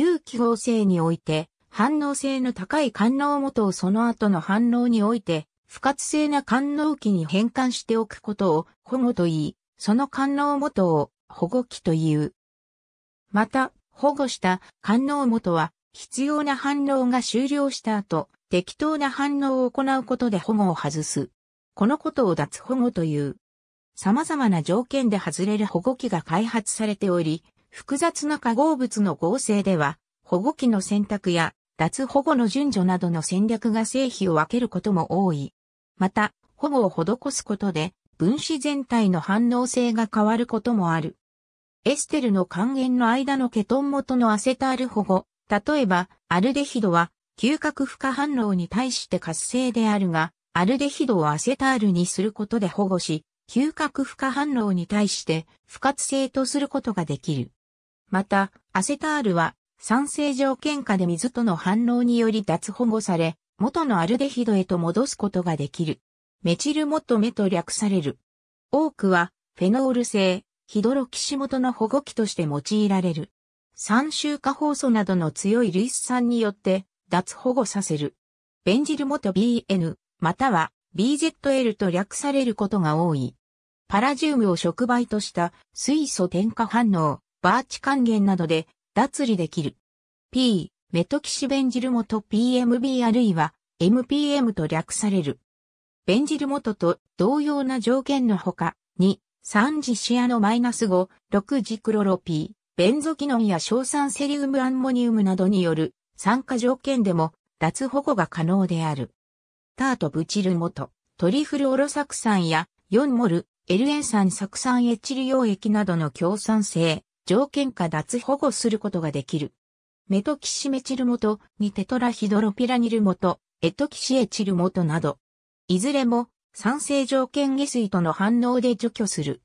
有機合成において、反応性の高い官能元をその後の反応において、不活性な官能器に変換しておくことを保護と言い、その官能元を保護器という。また、保護した官能元は、必要な反応が終了した後、適当な反応を行うことで保護を外す。このことを脱保護という。様々な条件で外れる保護器が開発されており、複雑な化合物の合成では、保護器の選択や脱保護の順序などの戦略が成否を分けることも多い。また、保護を施すことで分子全体の反応性が変わることもある。エステルの還元の間のケトン元のアセタール保護、例えばアルデヒドは嗅覚負荷反応に対して活性であるが、アルデヒドをアセタールにすることで保護し、嗅覚負荷反応に対して不活性とすることができる。また、アセタールは、酸性条件下で水との反応により脱保護され、元のアルデヒドへと戻すことができる。メチル元目と略される。多くは、フェノール製、ヒドロキシ元の保護器として用いられる。酸臭化放素などの強い類酸によって脱保護させる。ベンジル元 BN または BZL と略されることが多い。パラジウムを触媒とした水素添加反応、バーチ還元などで脱離できる。P、メトキシベンジル元 PMB あるいは MPM と略される。ベンジル元と同様な条件のほか、2、3次シアノマイナス5、6次クロロ P、ベンゾキノンや硝酸セリウムアンモニウムなどによる酸化条件でも脱保護が可能である。タートブチル元、ト、リフルオロ酢酸や4モル、LN エ酸酢酸エチル溶液などの強酸性、条件下脱保護することができる。メトキシメチル元ニテトラヒドロピラニル元、エトキシエチル元など、いずれも酸性条件下水との反応で除去する。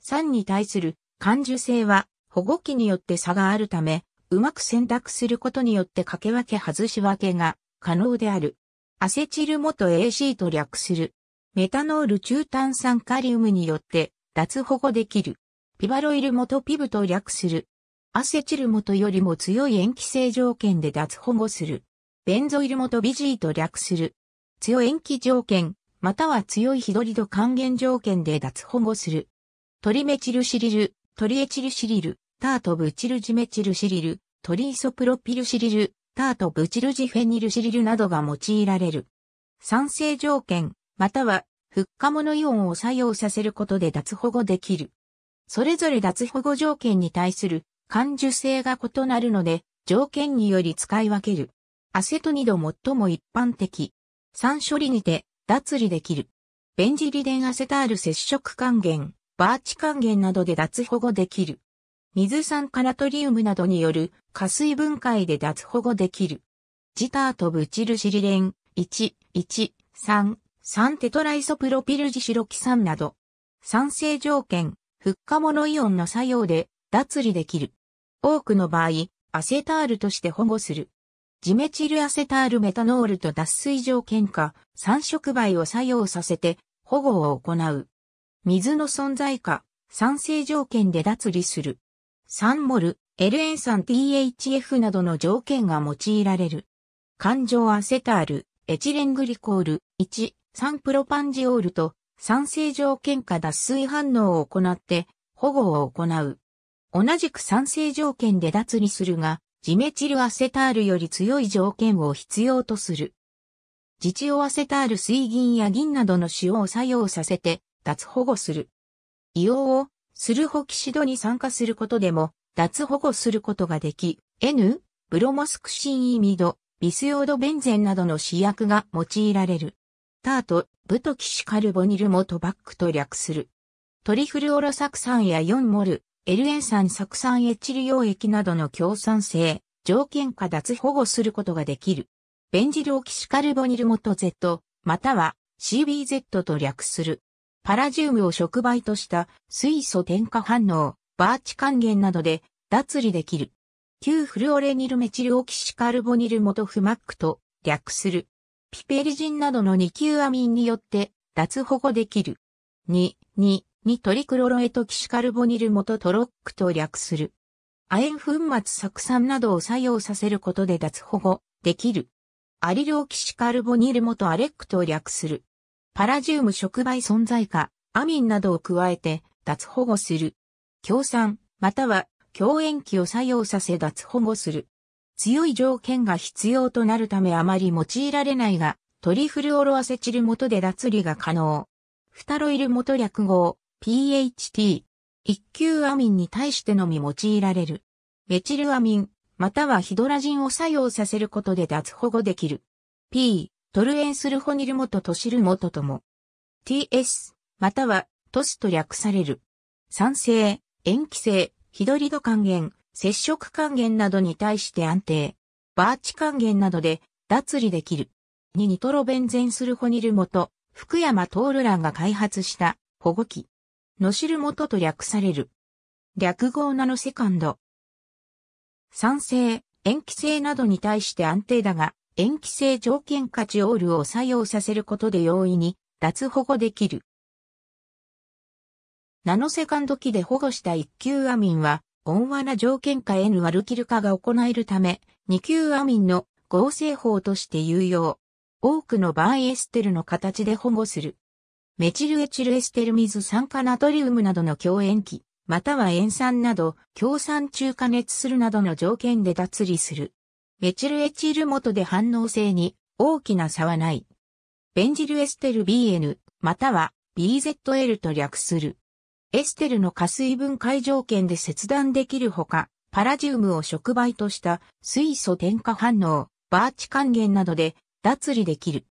酸に対する感受性は保護器によって差があるため、うまく選択することによって掛け分け外し分けが可能である。アセチル元 AC と略する。メタノール中炭酸カリウムによって脱保護できる。ピバロイル元ピブと略する。アセチル元よりも強い塩基性条件で脱保護する。ベンゾイル元ビジーと略する。強塩基条件、または強いヒドリド還元条件で脱保護する。トリメチルシリル、トリエチルシリル、タートブチルジメチルシリル、トリイソプロピルシリル、タートブチルジフェニルシリルなどが用いられる。酸性条件、または、フッ化モノイオンを作用させることで脱保護できる。それぞれ脱保護条件に対する感受性が異なるので、条件により使い分ける。アセトニド最も一般的。酸処理にて脱離できる。ベンジリデンアセタール接触還元、バーチ還元などで脱保護できる。水酸カナトリウムなどによる加水分解で脱保護できる。ジターとブチルシリレン、1、1、3、3テトライソプロピルジシロキ酸など。酸性条件、復化モノイオンの作用で脱離できる。多くの場合、アセタールとして保護する。ジメチルアセタールメタノールと脱水条件下、三触媒を作用させて保護を行う。水の存在下、酸性条件で脱離する。酸モル、L 塩酸 THF などの条件が用いられる。環状アセタール、エチレングリコール、1、酸プロパンジオールと酸性条件下脱水反応を行って保護を行う。同じく酸性条件で脱にするが、ジメチルアセタールより強い条件を必要とする。自治オアセタール水銀や銀などの塩を作用させて脱保護する。硫黄をスルホキシドに酸化することでも脱保護することができ、N、ブロモスクシンイミド、ビスヨードベンゼンなどの試薬が用いられる。タート、ウトキシカルボニルもトバックと略する。トリフルオロ酢酸や4モル、エルエン酸酢酸エチル溶液などの強酸性、条件下脱保護することができる。ベンジルオキシカルボニルモト Z、または CBZ と略する。パラジウムを触媒とした水素添加反応、バーチ還元などで脱離できる。旧フルオレニルメチルオキシカルボニルモトフマックと略する。ピペリジンなどの二級アミンによって脱保護できる。2、2、2トリクロロエトキシカルボニル元トロックと略する。亜鉛粉末酢酸などを作用させることで脱保護できる。アリルオキシカルボニル元アレックと略する。パラジウム触媒存在化、アミンなどを加えて脱保護する。強酸、または強塩基を作用させ脱保護する。強い条件が必要となるためあまり用いられないが、トリフルオロアセチル元で脱離が可能。フタロイル元略号、PHT。一級アミンに対してのみ用いられる。メチルアミン、またはヒドラジンを作用させることで脱保護できる。P、トルエンスルホニル元とシル元とも。TS、またはトスと略される。酸性、塩基性、ヒドリド還元、接触還元などに対して安定。バーチ還元などで脱離できる。にニトロベンゼンスルホニル元、福山トールランが開発した保護機。ノシル元と略される。略号ナノセカンド。酸性、塩基性などに対して安定だが、塩基性条件価値オールを作用させることで容易に脱保護できる。ナノセカンド機で保護した一級アミンは、温和な条件下 N 割るキル化が行えるため、二級アミンの合成法として有用。多くの場合エステルの形で保護する。メチルエチルエステル水酸化ナトリウムなどの強塩基、または塩酸など、強酸中加熱するなどの条件で脱離する。メチルエチル元で反応性に大きな差はない。ベンジルエステル BN、または BZL と略する。エステルの加水分解条件で切断できるほか、パラジウムを触媒とした水素添加反応、バーチ還元などで脱離できる。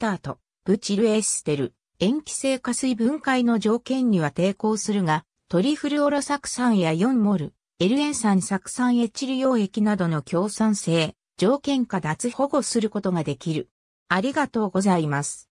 タート、ブチルエステル、塩基性加水分解の条件には抵抗するが、トリフルオロ酢酸や4モル、L ン酸酢酸エチル溶液などの強酸性、条件下脱保護することができる。ありがとうございます。